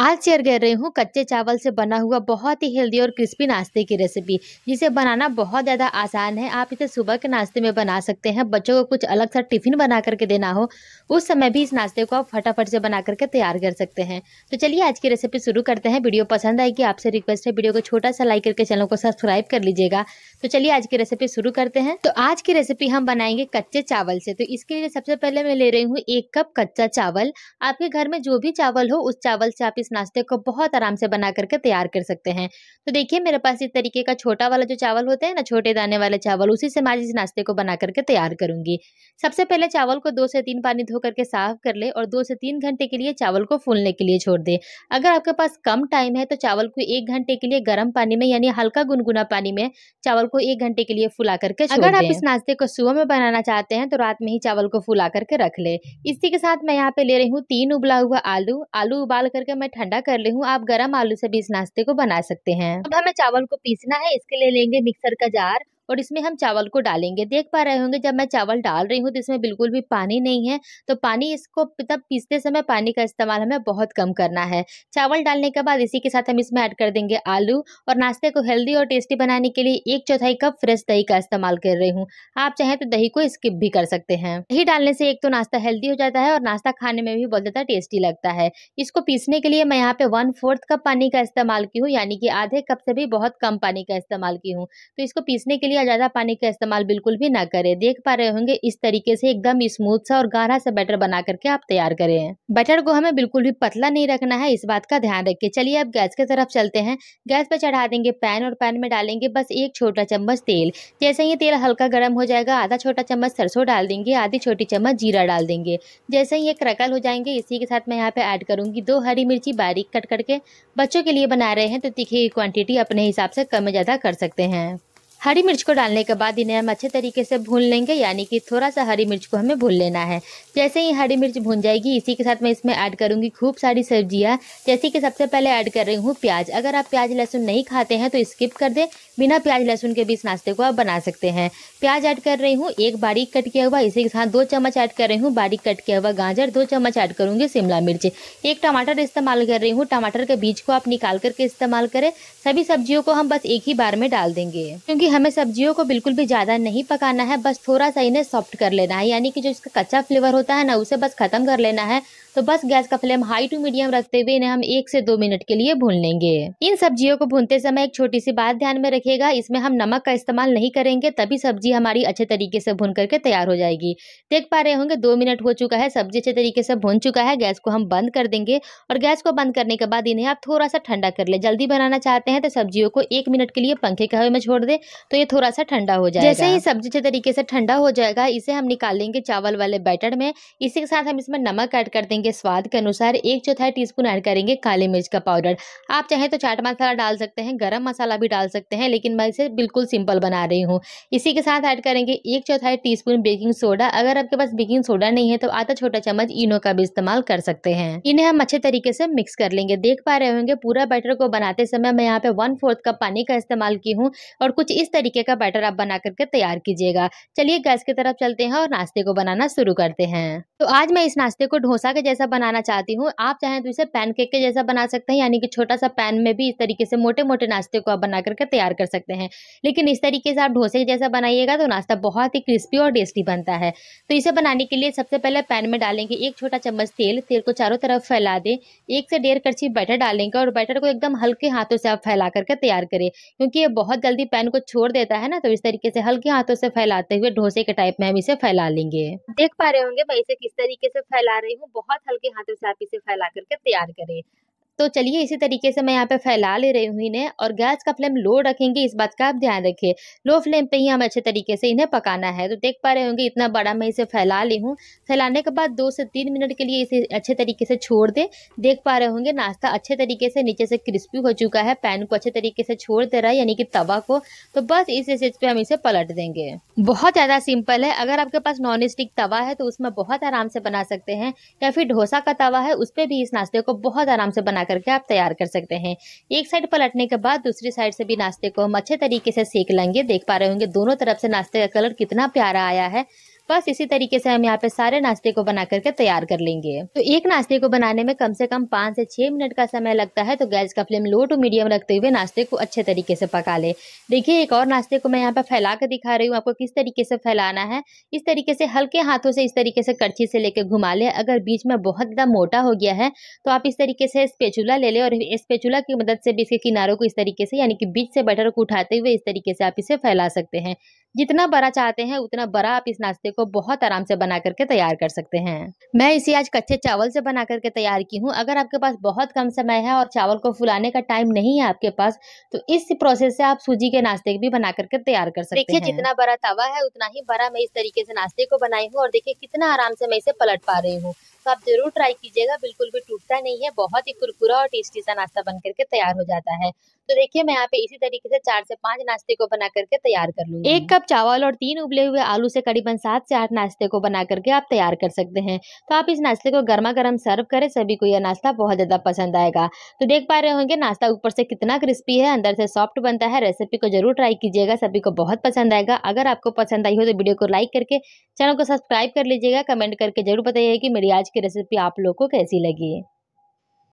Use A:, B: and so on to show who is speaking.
A: आज शेयर कर रही हूँ कच्चे चावल से बना हुआ बहुत ही हेल्दी और क्रिस्पी नाश्ते की रेसिपी जिसे बनाना बहुत ज़्यादा आसान है आप इसे सुबह के नाश्ते में बना सकते हैं बच्चों को कुछ अलग सा टिफिन बना करके देना हो उस समय भी इस नाश्ते को आप फटाफट से बना करके तैयार कर सकते हैं तो चलिए आज की रेसिपी शुरू करते हैं वीडियो पसंद आएगी आपसे रिक्वेस्ट है वीडियो को छोटा सा लाइक करके चैनल को सब्सक्राइब कर लीजिएगा तो चलिए आज की रेसिपी शुरू करते हैं तो आज की रेसिपी हम बनाएंगे कच्चे चावल से तो इसके लिए सबसे पहले मैं ले रही हूँ एक कप कच्चा चावल आपके घर में जो भी चावल हो उस चावल से आप इस इस नाश्ते को बहुत आराम से बना करके तैयार कर सकते हैं तो देखिए मेरे पास इस तरीके का छोटा वाला जो चावल होते हैं ना छोटे दाने वाले चावल उसी से मैं इस नाश्ते को बना करके तैयार करूंगी सबसे पहले चावल को दो से तीन पानी धो करके साफ कर ले और दो से तीन घंटे के लिए चावल को फूलने के लिए छोड़ दे अगर आपके पास कम टाइम है तो चावल को एक घंटे के लिए गर्म पानी में यानी हल्का गुनगुना पानी में चावल को एक घंटे के लिए फुला करके अगर आप इस नाश्ते को सुबह में बनाना चाहते हैं तो रात में ही चावल को फुला करके रख ले इसी के साथ मैं यहाँ पे ले रही हूँ तीन उबला हुआ आलू आलू उबाल करके मैं ठंडा कर ली हूँ आप गर्म आलू से भी इस नाश्ते को बना सकते हैं अब हमें चावल को पीसना है इसके लिए लेंगे मिक्सर का जार और इसमें हम चावल को डालेंगे देख पा रहे होंगे जब मैं चावल डाल रही हूँ तो इसमें बिल्कुल भी पानी नहीं है तो पानी इसको तब पीसते समय पानी का इस्तेमाल हमें बहुत कम करना है चावल डालने के बाद इसी के साथ हम इसमें ऐड कर देंगे आलू और नाश्ते को हेल्दी और टेस्टी बनाने के लिए एक चौथाई कप फ्रेश दही का इस्तेमाल कर रही हूँ आप चाहें तो दही को स्किप भी कर सकते हैं दही डालने से एक तो नाश्ता हेल्दी हो जाता है और नाश्ता खाने में भी बहुत ज़्यादा टेस्टी लगता है इसको पीसने के लिए मैं यहाँ पे वन फोर्थ कप पानी का इस्तेमाल की हूँ यानी कि आधे कप से भी बहुत कम पानी का इस्तेमाल की हूँ तो इसको पीसने के लिए या ज़्यादा पानी का इस्तेमाल बिल्कुल भी ना करें देख पा रहे होंगे इस तरीके से एकदम स्मूथ सा और गाढ़ा सा बैटर बना करके आप तैयार करें बैटर को हमें बिल्कुल भी पतला नहीं रखना है इस बात का ध्यान रखिए चलिए अब गैस की तरफ चलते हैं गैस पर चढ़ा देंगे पैन और पैन में डालेंगे बस एक छोटा चम्मच तेल जैसे ही तेल हल्का गर्म हो जाएगा आधा छोटा चम्मच सरसों डाल देंगे आधी छोटी चम्मच जीरा डाल देंगे जैसे ही ये क्रकल हो जाएंगे इसी के साथ मैं यहाँ पे ऐड करूंगी दो हरी मिर्ची बारीक कट करके बच्चों के लिए बना रहे हैं तो तीखी क्वांटिटी अपने हिसाब से कम ज़्यादा कर सकते हैं हरी मिर्च को डालने के बाद इन्हें हम अच्छे तरीके से भून लेंगे यानी कि थोड़ा सा हरी मिर्च को हमें भून लेना है जैसे ही हरी मिर्च भून जाएगी इसी के साथ मैं इसमें ऐड करूँगी खूब सारी सब्जियाँ जैसे कि सबसे पहले ऐड कर रही हूँ प्याज अगर आप प्याज लहसुन नहीं खाते हैं तो स्किप कर दें बिना प्याज लहसुन के भी इस नाश्ते को आप बना सकते हैं प्याज ऐड कर रही हूँ एक बारीक कट किया हुआ इसी के साथ दो चम्मच ऐड कर रही हूँ बारीक कट किया हुआ गाजर दो चम्मच ऐड करूँगी शिमला मिर्च एक टमाटर इस्तेमाल कर रही हूँ टमाटर के बीज को आप निकाल करके इस्तेमाल करें सभी सब्जियों को हम बस एक ही बार में डाल देंगे क्योंकि हमें सब्जियों को बिल्कुल भी ज़्यादा नहीं पकाना है बस थोड़ा सा इन्हें सॉफ्ट कर लेना है यानी कि जो इसका कच्चा फ्लेवर होता है ना उसे बस ख़त्म कर लेना है तो बस गैस का फ्लेम हाई टू मीडियम रखते हुए इन्हें हम एक से दो मिनट के लिए भून लेंगे इन सब्जियों को भूनते समय एक छोटी सी बात ध्यान में रखेगा इसमें हम नमक का इस्तेमाल नहीं करेंगे तभी सब्जी हमारी अच्छे तरीके से भून करके तैयार हो जाएगी देख पा रहे होंगे दो मिनट हो चुका है सब्जी अच्छे तरीके से भून चुका है गैस को हम बंद कर देंगे और गैस को बंद करने के बाद इन्हें आप थोड़ा सा ठंडा कर ले जल्दी बनाना चाहते हैं तो सब्जियों को एक मिनट के लिए पंखे के हवा में छोड़ दे तो ये थोड़ा सा ठंडा हो जाए जैसे ही सब्जी अच्छे तरीके से ठंडा हो जाएगा इसे हम निकाल लेंगे चावल वाले बैटर में इसी के साथ हम इसमें नमक ऐड कर देंगे के स्वाद के अनुसार एक चौथाई टीस्पून ऐड करेंगे काली मिर्च का पाउडर आप चाहें तो चाट मसाला डाल सकते हैं गरम मसाला भी डाल सकते हैं लेकिन मैं इसे बिल्कुल सिंपल बना रही हूँ इसी के साथ ऐड करेंगे एक चौथाई टीस्पून बेकिंग सोडा अगर आपके पास बेकिंग सोडा नहीं है तो आधा छोटा चम्मच इनो का भी इस्तेमाल कर सकते हैं इन्हें हम अच्छे तरीके से मिक्स कर लेंगे देख पा रहे होंगे पूरा बैटर को बनाते समय मैं यहाँ पे वन फोर्थ कप पानी का इस्तेमाल की हूँ और कुछ इस तरीके का बैटर आप बना करके तैयार कीजिएगा चलिए गैस की तरफ चलते हैं और नाश्ते को बनाना शुरू करते हैं तो आज मैं इस नाश्ते को ढोसा के जैसा बनाना चाहती हूँ आप चाहें तो इसे पैनकेक के जैसा बना सकते हैं यानी कि छोटा सा पैन में भी इस तरीके से मोटे मोटे नाश्ते को आप बना करके तैयार कर सकते हैं लेकिन इस तरीके से आप ढोसे जैसा बनाइएगा तो नाश्ता बहुत ही क्रिस्पी और टेस्टी बनता है तो इसे बनाने के लिए सबसे पहले पैन में डालेंगे एक छोटा चम्मच तेल तेल को चारों तरफ फैला दें एक से डेढ़ करछी बैटर डालेंगे और बैटर को एकदम हल्के हाथों से आप फैला करके तैयार करें क्योंकि ये बहुत जल्दी पैन को छोड़ देता है ना तो इस तरीके से हल्के हाथों से फैलाते हुए डोसे के टाइप में हम इसे फैला लेंगे देख पा रहे होंगे मैं इसे किस तरीके से फैला रही हूँ बहुत साथ हल्के हाथों से आप इसे फैला करके तैयार करें तो चलिए इसी तरीके से मैं यहाँ पे फैला ले रही हूँ इन्हें और गैस का फ्लेम लो रखेंगे इस बात का आप ध्यान रखिए लो फ्लेम पे ही हम अच्छे तरीके से इन्हें पकाना है तो देख पा रहे होंगे इतना बड़ा मैं इसे फैला ली हूँ फैलाने के बाद दो से तीन मिनट के लिए इसे अच्छे तरीके से छोड़ दें देख पा रहे होंगे नाश्ता अच्छे तरीके से नीचे से क्रिस्पी हो चुका है पैन को अच्छे तरीके से छोड़ दे रहा है यानी कि तवा को तो बस इस स्टेज पे हम इसे पलट देंगे बहुत ज़्यादा सिंपल है अगर आपके पास नॉन स्टिक तवा है तो उसमें बहुत आराम से बना सकते हैं या फिर ढोसा का तवा है उस पर भी इस नाश्ते को बहुत आराम से बना करके आप तैयार कर सकते हैं एक साइड पलटने के बाद दूसरी साइड से भी नाश्ते को हम अच्छे तरीके से सेक लेंगे देख पा रहे होंगे दोनों तरफ से नाश्ते का कलर कितना प्यारा आया है बस इसी तरीके से हम यहाँ पे सारे नाश्ते को बना करके तैयार कर लेंगे तो एक नाश्ते को बनाने में कम से कम पाँच से छह मिनट का समय लगता है तो गैस का फ्लेम लो टू मीडियम रखते हुए नाश्ते को अच्छे तरीके से पका ले देखिए एक और नाश्ते को मैं यहाँ पे फैला कर दिखा रही हूँ आपको किस तरीके से फैलाना है इस तरीके से हल्के हाथों से इस तरीके से कड़छी से लेकर घुमा ले अगर बीच में बहुत ज़्यादा मोटा हो गया है तो आप इस तरीके से स्पेचुला ले लें और स्पेचुला की मदद से भी इसके किनारों को इस तरीके से यानी कि बीच से बटर को उठाते हुए इस तरीके से आप इसे फैला सकते हैं जितना बड़ा चाहते हैं उतना बड़ा आप इस नाश्ते को बहुत आराम से बना करके तैयार कर सकते हैं मैं इसे आज कच्चे चावल से बना करके तैयार की हूँ अगर आपके पास बहुत कम समय है और चावल को फुलाने का टाइम नहीं है आपके पास तो इस प्रोसेस से आप सूजी के नाश्ते भी बना करके तैयार कर सकते देखिये जितना बड़ा तवा है उतना ही बड़ा मैं इस तरीके से नाश्ते को बनाई हूँ और देखिये कितना आराम से मैं इसे पलट पा रही हूँ तो आप जरूर ट्राई कीजिएगा बिल्कुल भी टूटता नहीं है बहुत ही कुरकुरा और टेस्टी सा नाश्ता बन करके तैयार हो जाता है तो देखिए मैं यहाँ पे इसी तरीके से चार से पांच नाश्ते को बना करके तैयार कर लूँगी एक कप चावल और तीन उबले हुए आलू से करीबन सात से आठ नाश्ते को बना करके आप तैयार कर सकते हैं तो आप इस नाश्ते को गर्मा गर्म सर्व करें सभी को यह नाश्ता बहुत ज़्यादा पसंद आएगा तो देख पा रहे होंगे नाश्ता ऊपर से कितना क्रिस्पी है अंदर से सॉफ्ट बनता है रेसिपी को जरूर ट्राई कीजिएगा सभी को बहुत पसंद आएगा अगर आपको पसंद आई हो तो वीडियो को लाइक करके चैनल को सब्सक्राइब कर लीजिएगा कमेंट करके जरूर बताइए कि मेरी आज की रेसिपी आप लोग को कैसी लगी है